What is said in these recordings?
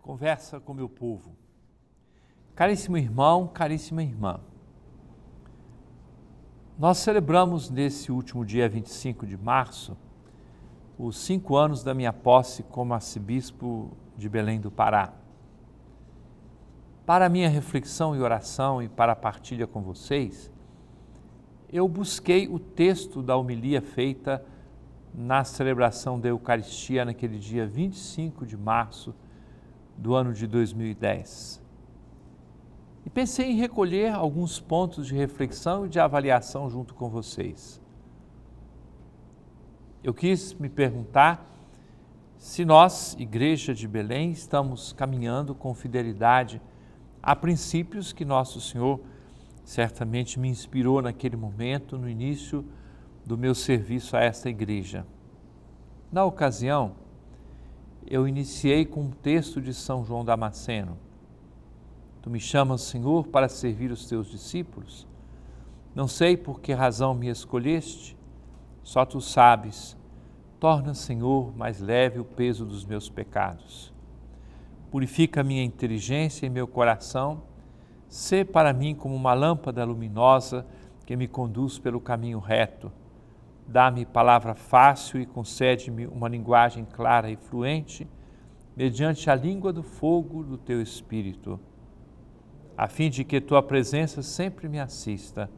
conversa com meu povo. Caríssimo irmão, caríssima irmã, nós celebramos nesse último dia 25 de março os cinco anos da minha posse como arcebispo de Belém do Pará. Para minha reflexão e oração e para a partilha com vocês, eu busquei o texto da homilia feita na celebração da Eucaristia naquele dia 25 de março do ano de 2010. E pensei em recolher alguns pontos de reflexão e de avaliação junto com vocês. Eu quis me perguntar se nós, Igreja de Belém, estamos caminhando com fidelidade a princípios que Nosso Senhor certamente me inspirou naquele momento, no início do meu serviço a esta igreja. Na ocasião, eu iniciei com um texto de São João Damasceno. Tu me chamas, Senhor, para servir os teus discípulos? Não sei por que razão me escolheste, só tu sabes. Torna, Senhor, mais leve o peso dos meus pecados. Purifica minha inteligência e meu coração. Sê para mim como uma lâmpada luminosa que me conduz pelo caminho reto Dá-me palavra fácil e concede-me uma linguagem clara e fluente, mediante a língua do fogo do teu espírito, a fim de que tua presença sempre me assista.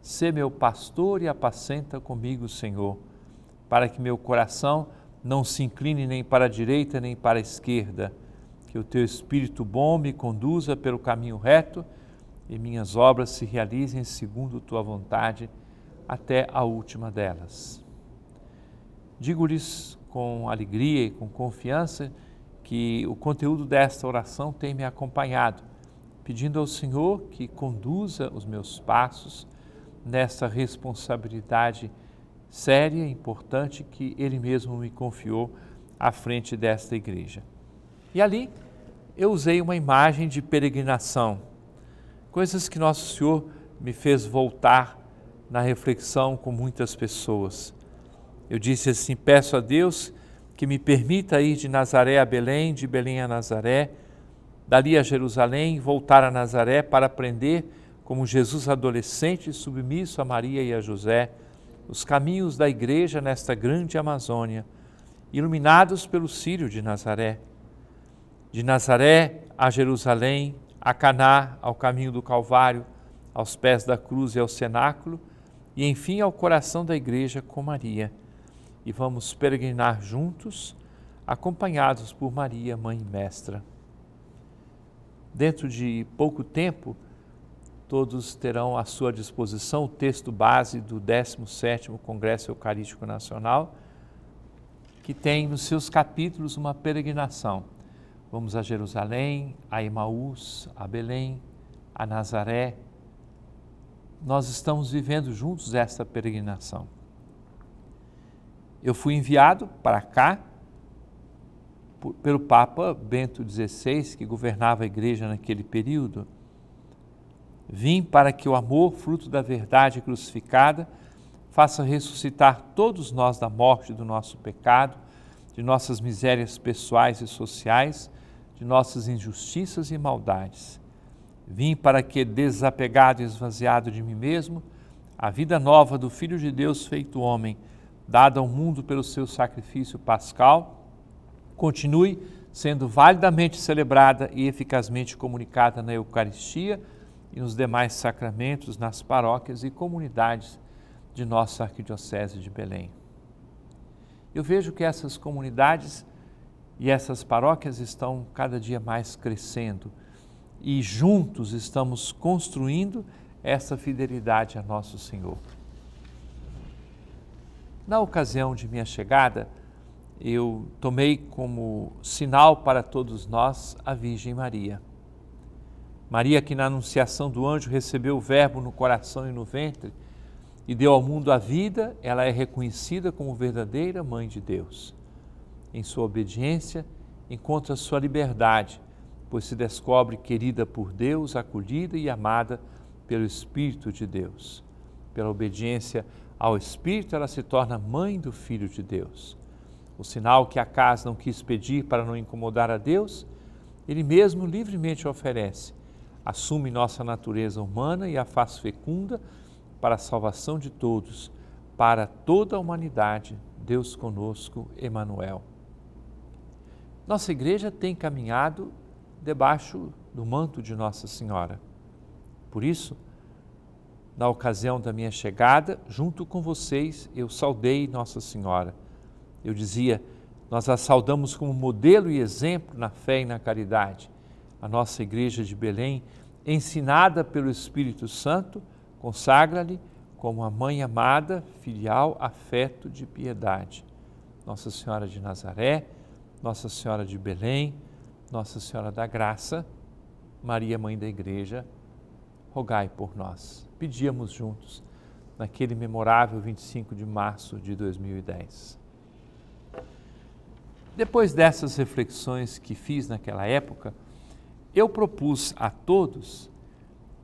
Sê meu pastor e apacenta comigo, Senhor, para que meu coração não se incline nem para a direita nem para a esquerda, que o teu espírito bom me conduza pelo caminho reto e minhas obras se realizem segundo tua vontade até a última delas. Digo-lhes com alegria e com confiança que o conteúdo desta oração tem me acompanhado, pedindo ao Senhor que conduza os meus passos nesta responsabilidade séria e importante que Ele mesmo me confiou à frente desta igreja. E ali eu usei uma imagem de peregrinação, coisas que Nosso Senhor me fez voltar na reflexão com muitas pessoas. Eu disse assim: peço a Deus que me permita ir de Nazaré a Belém, de Belém a Nazaré, dali a Jerusalém, voltar a Nazaré para aprender, como Jesus adolescente submisso a Maria e a José, os caminhos da igreja nesta grande Amazônia, iluminados pelo Sírio de Nazaré. De Nazaré a Jerusalém, a Caná, ao caminho do Calvário, aos pés da cruz e ao cenáculo, e enfim ao coração da Igreja com Maria. E vamos peregrinar juntos, acompanhados por Maria, Mãe Mestra. Dentro de pouco tempo, todos terão à sua disposição o texto base do 17º Congresso Eucarístico Nacional, que tem nos seus capítulos uma peregrinação. Vamos a Jerusalém, a Emaús, a Belém, a Nazaré, nós estamos vivendo juntos esta peregrinação. Eu fui enviado para cá por, pelo Papa Bento XVI, que governava a igreja naquele período. Vim para que o amor, fruto da verdade crucificada, faça ressuscitar todos nós da morte do nosso pecado, de nossas misérias pessoais e sociais, de nossas injustiças e maldades Vim para que, desapegado e esvaziado de mim mesmo, a vida nova do Filho de Deus feito homem, dada ao mundo pelo seu sacrifício pascal, continue sendo validamente celebrada e eficazmente comunicada na Eucaristia e nos demais sacramentos, nas paróquias e comunidades de nossa Arquidiocese de Belém. Eu vejo que essas comunidades e essas paróquias estão cada dia mais crescendo e juntos estamos construindo essa fidelidade a nosso Senhor. Na ocasião de minha chegada, eu tomei como sinal para todos nós a Virgem Maria. Maria, que na anunciação do anjo recebeu o Verbo no coração e no ventre e deu ao mundo a vida, ela é reconhecida como verdadeira Mãe de Deus. Em sua obediência, encontra sua liberdade pois se descobre querida por Deus, acolhida e amada pelo Espírito de Deus. Pela obediência ao Espírito, ela se torna mãe do Filho de Deus. O sinal que casa não quis pedir para não incomodar a Deus, ele mesmo livremente oferece. Assume nossa natureza humana e a faz fecunda para a salvação de todos, para toda a humanidade. Deus conosco, Emanuel. Nossa igreja tem caminhado debaixo do manto de Nossa Senhora. Por isso, na ocasião da minha chegada, junto com vocês, eu saudei Nossa Senhora. Eu dizia, nós a saudamos como modelo e exemplo na fé e na caridade. A nossa igreja de Belém, ensinada pelo Espírito Santo, consagra-lhe como a mãe amada, filial, afeto de piedade. Nossa Senhora de Nazaré, Nossa Senhora de Belém, nossa Senhora da Graça, Maria, Mãe da Igreja, rogai por nós. Pedíamos juntos naquele memorável 25 de março de 2010. Depois dessas reflexões que fiz naquela época, eu propus a todos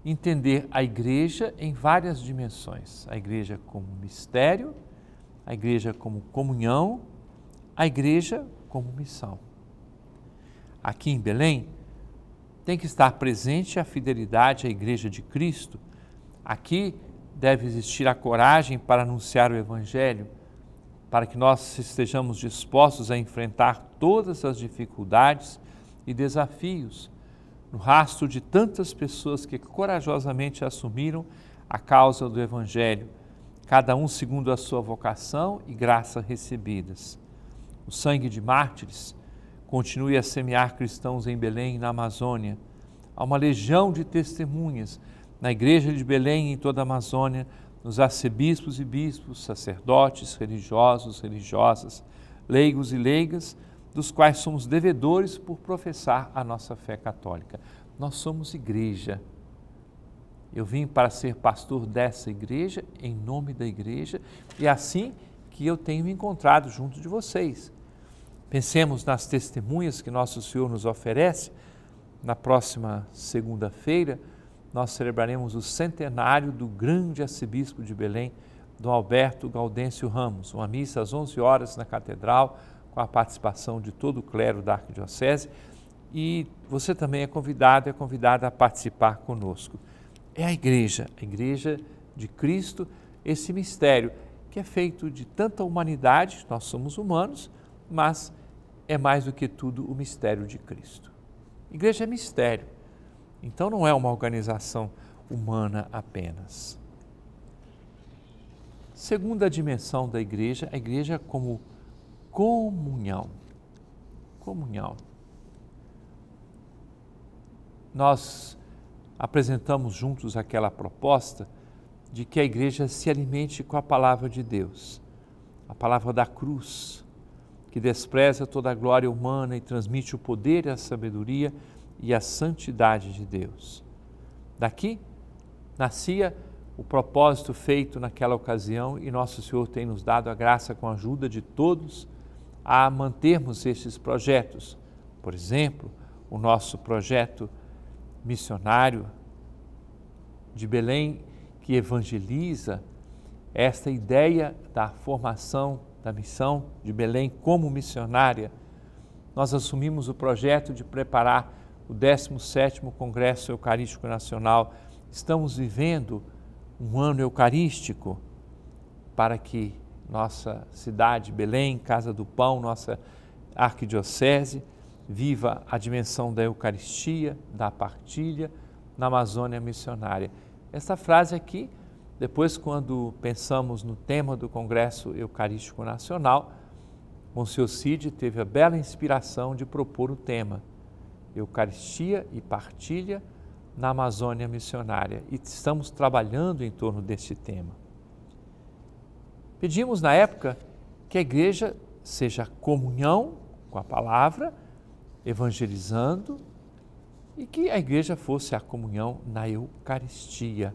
entender a igreja em várias dimensões: a igreja como mistério, a igreja como comunhão, a igreja como missão aqui em Belém, tem que estar presente a fidelidade à Igreja de Cristo. Aqui deve existir a coragem para anunciar o Evangelho, para que nós estejamos dispostos a enfrentar todas as dificuldades e desafios no rastro de tantas pessoas que corajosamente assumiram a causa do Evangelho, cada um segundo a sua vocação e graça recebidas. O sangue de mártires Continue a semear cristãos em Belém, na Amazônia. Há uma legião de testemunhas na Igreja de Belém e em toda a Amazônia, nos arcebispos e bispos, sacerdotes, religiosos, religiosas, leigos e leigas, dos quais somos devedores por professar a nossa fé católica. Nós somos igreja. Eu vim para ser pastor dessa igreja, em nome da igreja, e é assim que eu tenho me encontrado junto de vocês. Pensemos nas testemunhas que nosso Senhor nos oferece. Na próxima segunda-feira, nós celebraremos o centenário do grande arcebispo de Belém, Dom Alberto Gaudêncio Ramos, uma missa às 11 horas na catedral, com a participação de todo o clero da Arquidiocese. E você também é convidado, é convidado a participar conosco. É a igreja, a igreja de Cristo, esse mistério que é feito de tanta humanidade, nós somos humanos, mas é mais do que tudo o mistério de Cristo. igreja é mistério, então não é uma organização humana apenas. Segunda dimensão da igreja, a igreja como comunhão. Comunhão. Nós apresentamos juntos aquela proposta de que a igreja se alimente com a palavra de Deus, a palavra da cruz, que despreza toda a glória humana e transmite o poder e a sabedoria e a santidade de Deus. Daqui nascia o propósito feito naquela ocasião e Nosso Senhor tem nos dado a graça com a ajuda de todos a mantermos estes projetos. Por exemplo, o nosso projeto missionário de Belém que evangeliza esta ideia da formação da missão de Belém como missionária, nós assumimos o projeto de preparar o 17º Congresso Eucarístico Nacional. Estamos vivendo um ano eucarístico para que nossa cidade, Belém, Casa do Pão, nossa arquidiocese, viva a dimensão da Eucaristia, da partilha na Amazônia missionária. Essa frase aqui depois, quando pensamos no tema do Congresso Eucarístico Nacional, Monsenhor Cid teve a bela inspiração de propor o tema Eucaristia e Partilha na Amazônia Missionária e estamos trabalhando em torno deste tema. Pedimos na época que a igreja seja comunhão com a palavra, evangelizando, e que a igreja fosse a comunhão na Eucaristia.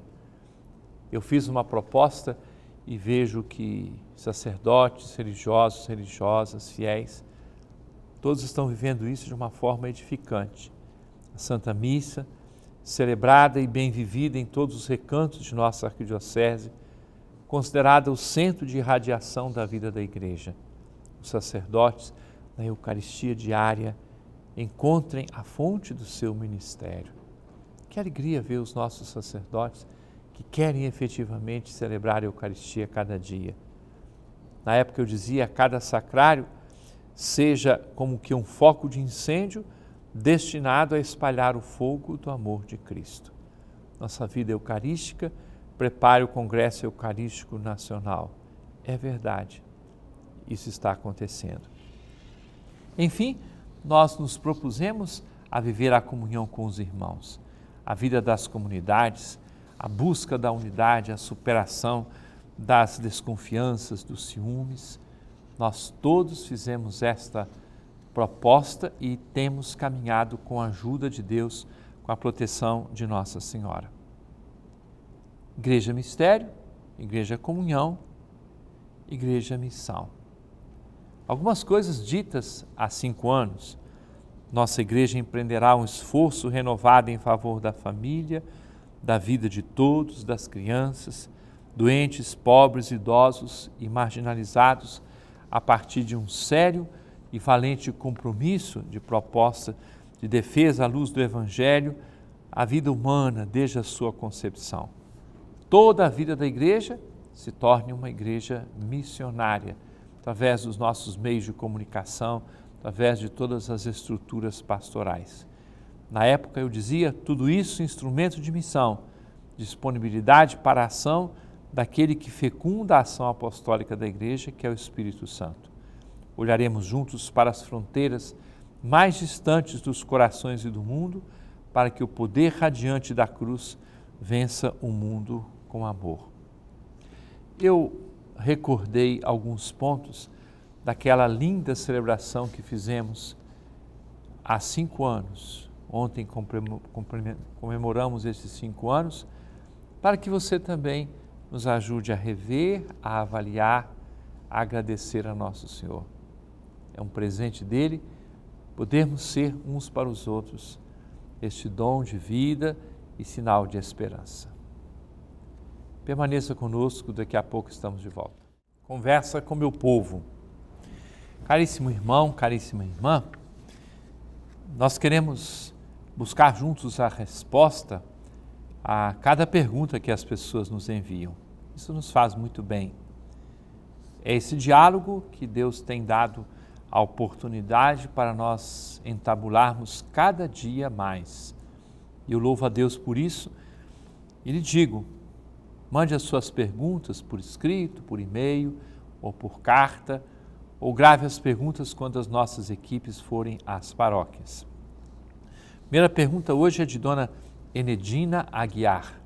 Eu fiz uma proposta e vejo que sacerdotes, religiosos, religiosas, fiéis, todos estão vivendo isso de uma forma edificante. A Santa Missa, celebrada e bem vivida em todos os recantos de nossa arquidiocese, considerada o centro de irradiação da vida da Igreja. Os sacerdotes, na Eucaristia diária, encontrem a fonte do seu ministério. Que alegria ver os nossos sacerdotes que querem efetivamente celebrar a Eucaristia cada dia. Na época eu dizia, cada sacrário seja como que um foco de incêndio destinado a espalhar o fogo do amor de Cristo. Nossa vida eucarística prepare o Congresso Eucarístico Nacional. É verdade, isso está acontecendo. Enfim, nós nos propusemos a viver a comunhão com os irmãos. A vida das comunidades a busca da unidade, a superação das desconfianças, dos ciúmes. Nós todos fizemos esta proposta e temos caminhado com a ajuda de Deus, com a proteção de Nossa Senhora. Igreja Mistério, Igreja Comunhão, Igreja Missão. Algumas coisas ditas há cinco anos. Nossa igreja empreenderá um esforço renovado em favor da família, da vida de todos, das crianças, doentes, pobres, idosos e marginalizados, a partir de um sério e valente compromisso de proposta de defesa à luz do Evangelho, a vida humana desde a sua concepção. Toda a vida da igreja se torne uma igreja missionária, através dos nossos meios de comunicação, através de todas as estruturas pastorais. Na época eu dizia, tudo isso instrumento de missão, disponibilidade para a ação daquele que fecunda a ação apostólica da Igreja, que é o Espírito Santo. Olharemos juntos para as fronteiras mais distantes dos corações e do mundo, para que o poder radiante da cruz vença o mundo com amor. Eu recordei alguns pontos daquela linda celebração que fizemos há cinco anos, Ontem comemoramos esses cinco anos, para que você também nos ajude a rever, a avaliar, a agradecer a Nosso Senhor. É um presente dele podermos ser uns para os outros este dom de vida e sinal de esperança. Permaneça conosco, daqui a pouco estamos de volta. Conversa com meu povo. Caríssimo irmão, caríssima irmã, nós queremos buscar juntos a resposta a cada pergunta que as pessoas nos enviam. Isso nos faz muito bem. É esse diálogo que Deus tem dado a oportunidade para nós entabularmos cada dia mais. E eu louvo a Deus por isso e lhe digo: mande as suas perguntas por escrito, por e-mail ou por carta, ou grave as perguntas quando as nossas equipes forem às paróquias. Primeira pergunta hoje é de Dona Enedina Aguiar,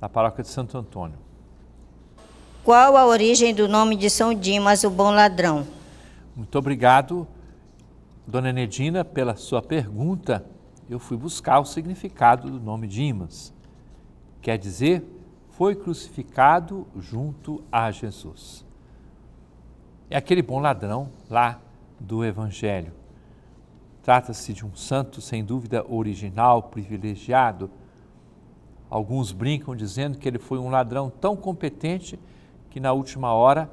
da paróquia de Santo Antônio. Qual a origem do nome de São Dimas, o bom ladrão? Muito obrigado, Dona Enedina, pela sua pergunta. Eu fui buscar o significado do nome Dimas. Quer dizer, foi crucificado junto a Jesus. É aquele bom ladrão lá do Evangelho. Trata-se de um santo, sem dúvida, original, privilegiado. Alguns brincam dizendo que ele foi um ladrão tão competente que, na última hora,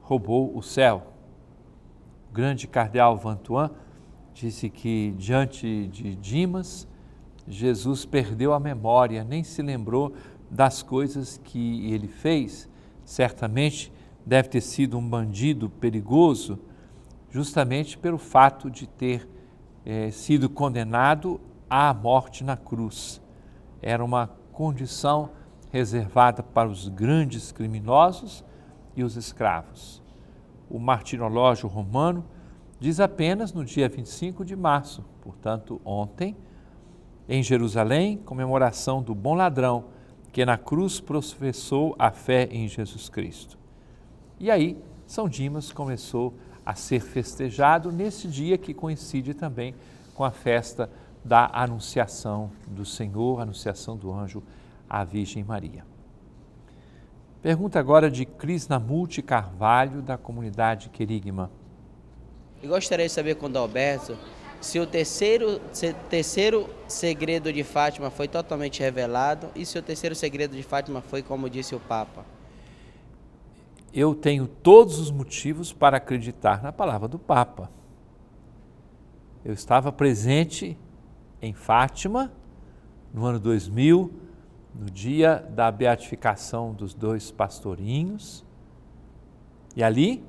roubou o céu. O grande cardeal Vantuan disse que, diante de Dimas, Jesus perdeu a memória, nem se lembrou das coisas que ele fez. Certamente deve ter sido um bandido perigoso, justamente pelo fato de ter é, sido condenado à morte na cruz. Era uma condição reservada para os grandes criminosos e os escravos. O martirológio romano diz apenas no dia 25 de março, portanto, ontem, em Jerusalém, comemoração do bom ladrão que na cruz professou a fé em Jesus Cristo. E aí, São Dimas começou a a ser festejado nesse dia que coincide também com a festa da Anunciação do Senhor, Anunciação do Anjo à Virgem Maria. Pergunta agora de Crisnamulti Carvalho, da comunidade Querigma. Eu gostaria de saber com o Alberto se o terceiro, se o terceiro segredo de Fátima foi totalmente revelado e se o terceiro segredo de Fátima foi como disse o Papa eu tenho todos os motivos para acreditar na palavra do Papa. Eu estava presente em Fátima, no ano 2000, no dia da beatificação dos dois pastorinhos, e ali,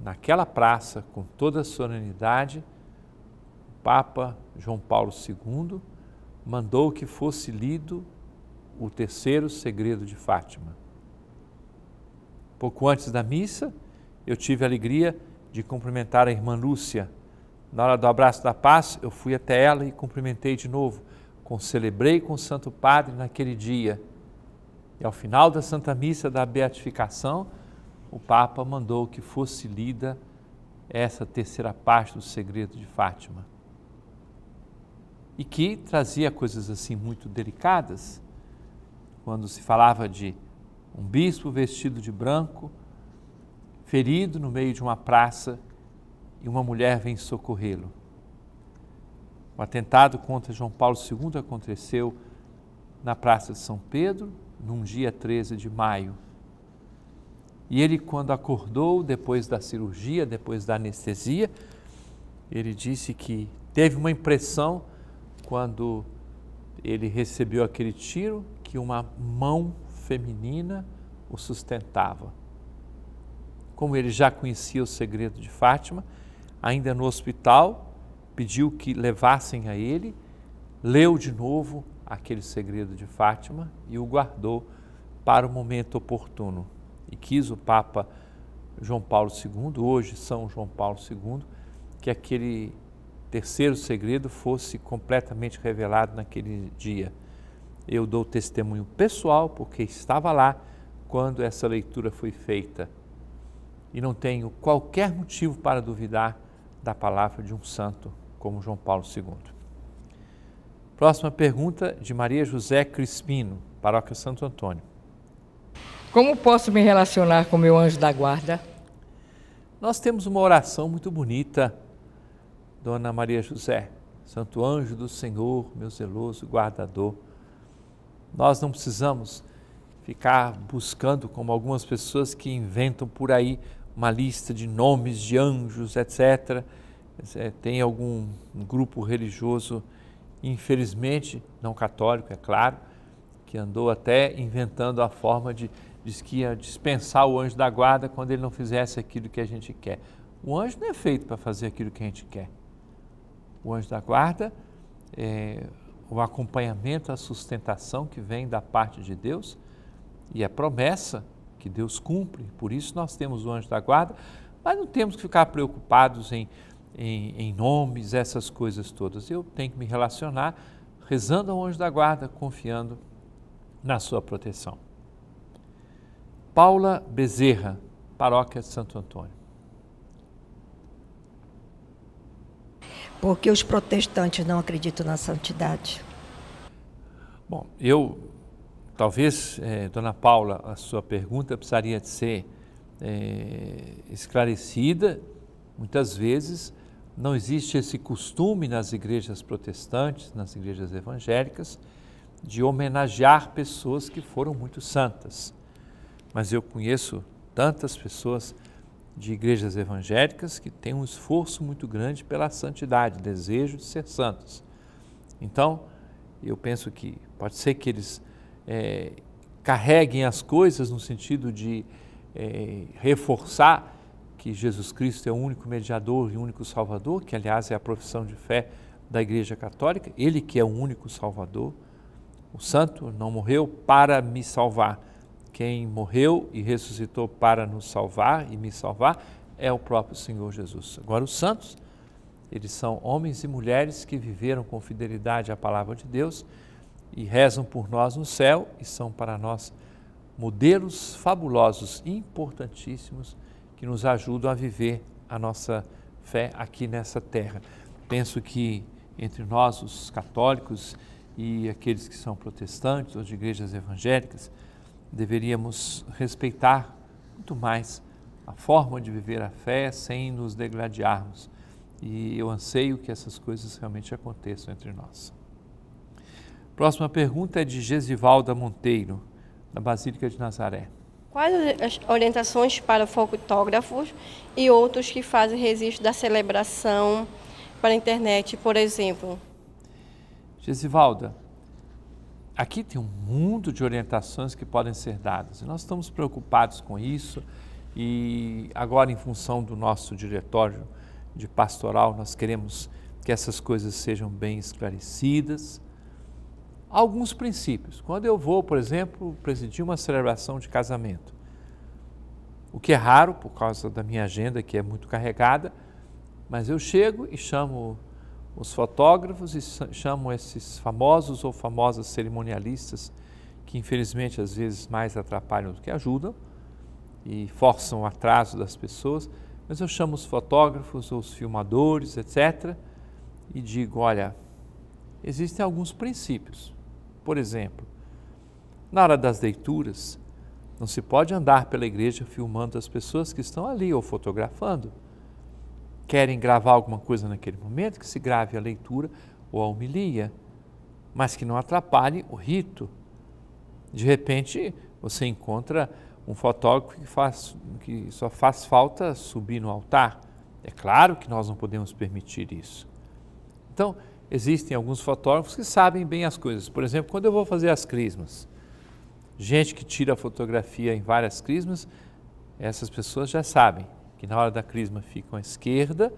naquela praça, com toda a solenidade, o Papa João Paulo II mandou que fosse lido o terceiro segredo de Fátima Pouco antes da missa, eu tive a alegria de cumprimentar a irmã Lúcia. Na hora do abraço da paz, eu fui até ela e cumprimentei de novo. celebrei com o Santo Padre naquele dia. E ao final da Santa Missa da Beatificação, o Papa mandou que fosse lida essa terceira parte do Segredo de Fátima. E que trazia coisas assim muito delicadas, quando se falava de um bispo vestido de branco, ferido no meio de uma praça, e uma mulher vem socorrê-lo. O atentado contra João Paulo II aconteceu na Praça de São Pedro, num dia 13 de maio. E ele, quando acordou, depois da cirurgia, depois da anestesia, ele disse que teve uma impressão quando ele recebeu aquele tiro que uma mão feminina o sustentava. Como ele já conhecia o segredo de Fátima, ainda no hospital, pediu que levassem a ele, leu de novo aquele segredo de Fátima e o guardou para o momento oportuno. E quis o Papa João Paulo II, hoje São João Paulo II, que aquele terceiro segredo fosse completamente revelado naquele dia. Eu dou testemunho pessoal, porque estava lá quando essa leitura foi feita. E não tenho qualquer motivo para duvidar da palavra de um santo como João Paulo II. Próxima pergunta de Maria José Crispino, Paróquia Santo Antônio. Como posso me relacionar com meu anjo da guarda? Nós temos uma oração muito bonita, Dona Maria José. Santo anjo do Senhor, meu zeloso guardador, nós não precisamos ficar buscando, como algumas pessoas que inventam por aí uma lista de nomes de anjos, etc. Tem algum grupo religioso, infelizmente, não católico, é claro, que andou até inventando a forma de diz que ia dispensar o anjo da guarda quando ele não fizesse aquilo que a gente quer. O anjo não é feito para fazer aquilo que a gente quer. O anjo da guarda, é, o acompanhamento, a sustentação que vem da parte de Deus e a promessa que Deus cumpre. Por isso nós temos o anjo da guarda, mas não temos que ficar preocupados em, em, em nomes, essas coisas todas. Eu tenho que me relacionar rezando ao anjo da guarda, confiando na sua proteção. Paula Bezerra, Paróquia de Santo Antônio. porque os protestantes não acreditam na santidade. Bom, eu talvez, é, Dona Paula, a sua pergunta precisaria de ser é, esclarecida. Muitas vezes não existe esse costume nas igrejas protestantes, nas igrejas evangélicas, de homenagear pessoas que foram muito santas. Mas eu conheço tantas pessoas de igrejas evangélicas que têm um esforço muito grande pela santidade, desejo de ser santos. Então, eu penso que pode ser que eles é, carreguem as coisas no sentido de é, reforçar que Jesus Cristo é o único mediador e o único salvador, que aliás é a profissão de fé da Igreja Católica, ele que é o único salvador. O santo não morreu para me salvar, quem morreu e ressuscitou para nos salvar e me salvar é o próprio Senhor Jesus. Agora, os santos, eles são homens e mulheres que viveram com fidelidade à palavra de Deus e rezam por nós no céu e são para nós modelos fabulosos, importantíssimos, que nos ajudam a viver a nossa fé aqui nessa terra. Penso que entre nós, os católicos e aqueles que são protestantes ou de igrejas evangélicas, deveríamos respeitar muito mais a forma de viver a fé sem nos degladiarmos. E eu anseio que essas coisas realmente aconteçam entre nós. Próxima pergunta é de Gesivalda Monteiro, da Basílica de Nazaré. Quais as orientações para fotógrafos e outros que fazem registro da celebração para a internet, por exemplo? Gesivalda, Aqui tem um mundo de orientações que podem ser dadas. e Nós estamos preocupados com isso e agora, em função do nosso diretório de pastoral, nós queremos que essas coisas sejam bem esclarecidas. Alguns princípios. Quando eu vou, por exemplo, presidir uma celebração de casamento, o que é raro por causa da minha agenda que é muito carregada, mas eu chego e chamo os fotógrafos e chamam esses famosos ou famosas cerimonialistas, que infelizmente às vezes mais atrapalham do que ajudam e forçam o atraso das pessoas, mas eu chamo os fotógrafos ou os filmadores, etc., e digo: olha, existem alguns princípios. Por exemplo, na hora das leituras, não se pode andar pela igreja filmando as pessoas que estão ali ou fotografando querem gravar alguma coisa naquele momento, que se grave a leitura ou a homilia, mas que não atrapalhe o rito. De repente, você encontra um fotógrafo que, faz, que só faz falta subir no altar. É claro que nós não podemos permitir isso. Então, existem alguns fotógrafos que sabem bem as coisas. Por exemplo, quando eu vou fazer as crismas, gente que tira fotografia em várias crismas, essas pessoas já sabem que na hora da crisma ficam à esquerda,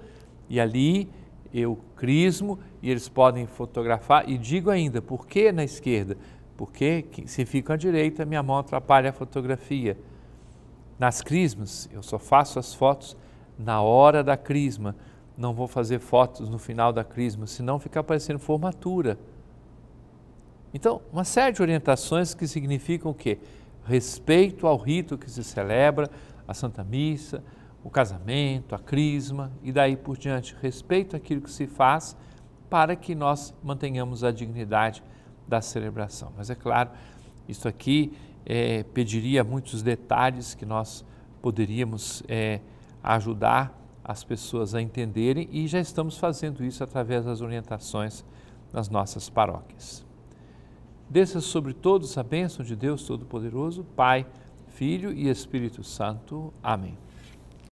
e ali eu crismo e eles podem fotografar. E digo ainda, por que na esquerda? Porque se ficam à direita, minha mão atrapalha a fotografia. Nas crismas, eu só faço as fotos na hora da crisma. Não vou fazer fotos no final da crisma, senão fica parecendo formatura. Então, uma série de orientações que significam o quê? Respeito ao rito que se celebra, a Santa Missa, o casamento, a crisma e daí por diante, respeito àquilo que se faz para que nós mantenhamos a dignidade da celebração. Mas é claro, isso aqui é, pediria muitos detalhes que nós poderíamos é, ajudar as pessoas a entenderem e já estamos fazendo isso através das orientações nas nossas paróquias. Desça sobre todos a bênção de Deus Todo-Poderoso, Pai, Filho e Espírito Santo. Amém.